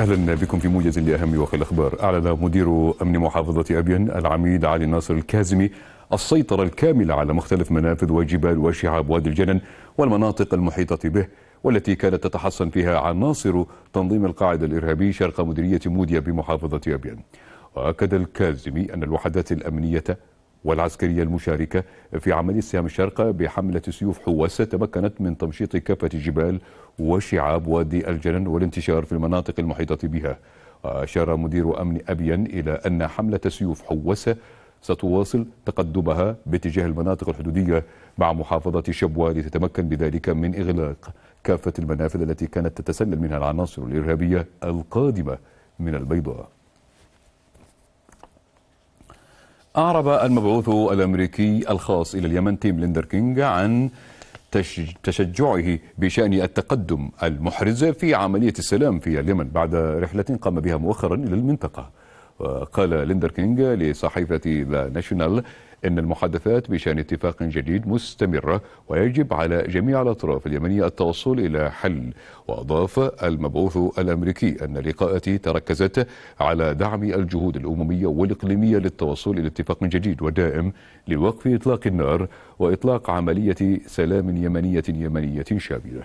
اهلا بكم في موجز لاهم وفي الاخبار اعلن مدير امن محافظه ابين العميد علي ناصر الكازمي السيطره الكامله على مختلف منافذ وجبال وشعاب وادي الجنن والمناطق المحيطه به والتي كانت تتحصن فيها عناصر تنظيم القاعده الارهابي شرق مديريه موديا بمحافظه ابين واكد الكازمي ان الوحدات الامنيه والعسكرية المشاركة في عملية سهام الشرق بحملة سيوف حواسة تمكنت من تمشيط كافة الجبال وشعاب وادي الجنن والانتشار في المناطق المحيطة بها أشار مدير أمن أبين إلى أن حملة سيوف حواسة ستواصل تقدمها باتجاه المناطق الحدودية مع محافظة شبوة لتتمكن بذلك من إغلاق كافة المنافذ التي كانت تتسلل منها العناصر الإرهابية القادمة من البيضاء أعرب المبعوث الأمريكي الخاص إلى اليمن تيم ليندر كينج عن تشجعه بشأن التقدم المحرز في عملية السلام في اليمن بعد رحلة قام بها مؤخرا إلى المنطقة وقال ليندر كينج لصحيفة ذا ناشونال إن المحادثات بشأن اتفاق جديد مستمرة ويجب على جميع الأطراف اليمنية التوصل إلى حل وأضاف المبعوث الأمريكي أن لقاءاته تركزت على دعم الجهود الأممية والإقليمية للتوصل إلى اتفاق جديد ودائم لوقف إطلاق النار وإطلاق عملية سلام يمنية يمنية شاملة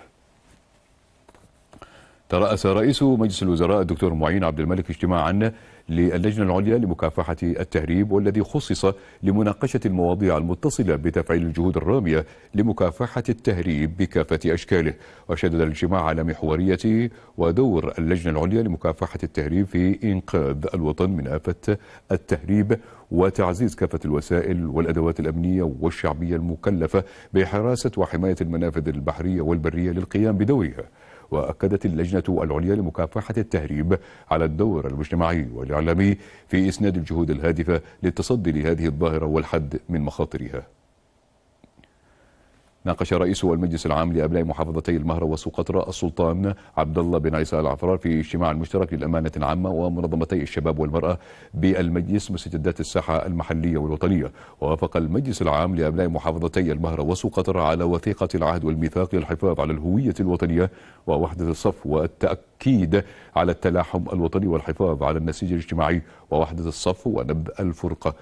ترأس رئيس مجلس الوزراء الدكتور معين عبد الملك اجتماعا للجنة العليا لمكافحة التهريب والذي خصص لمناقشة المواضيع المتصلة بتفعيل الجهود الرامية لمكافحة التهريب بكافة أشكاله وشدد الاجتماع على محورية ودور اللجنة العليا لمكافحة التهريب في إنقاذ الوطن من آفة التهريب وتعزيز كافة الوسائل والأدوات الأمنية والشعبية المكلفة بحراسة وحماية المنافذ البحرية والبرية للقيام بدورها وأكدت اللجنة العليا لمكافحة التهريب على الدور المجتمعي والإعلامي في إسناد الجهود الهادفة للتصدي لهذه الظاهرة والحد من مخاطرها ناقش رئيس المجلس العام لأبناء محافظتي المهرة وسقطرى السلطان عبد الله بن عيسى العفرار في اجتماع مشترك للأمانة العامة ومنظمتي الشباب والمرأة بالمجلس مستجدات الساحة المحلية والوطنية ووافق المجلس العام لأبناء محافظتي المهرة وسقطرى على وثيقة العهد والميثاق للحفاظ على الهوية الوطنية ووحدة الصف والتأكيد على التلاحم الوطني والحفاظ على النسيج الاجتماعي ووحدة الصف ونبذ الفرقة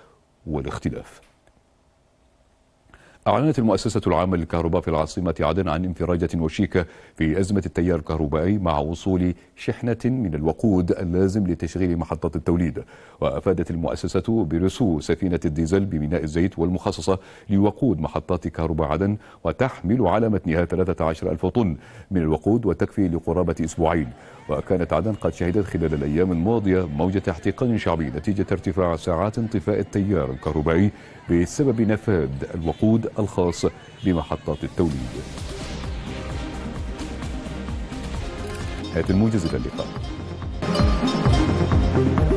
والاختلاف أعلنت المؤسسة العامة للكهرباء في العاصمة عدن عن انفراجة وشيكة في أزمة التيار الكهربائي مع وصول شحنة من الوقود اللازم لتشغيل محطة التوليد وأفادت المؤسسة برسو سفينة الديزل بميناء الزيت والمخصصة لوقود محطات كهرباء عدن وتحمل على متنها 13 ألف طن من الوقود وتكفي لقرابة أسبوعين وكانت عدن قد شهدت خلال الأيام الماضية موجة احتقان شعبي نتيجة ارتفاع ساعات انطفاء التيار الكهربائي بسبب نفاذ الوقود الخاص بمحطات التوليد هذا الموجز إلى اللقاء Thank you.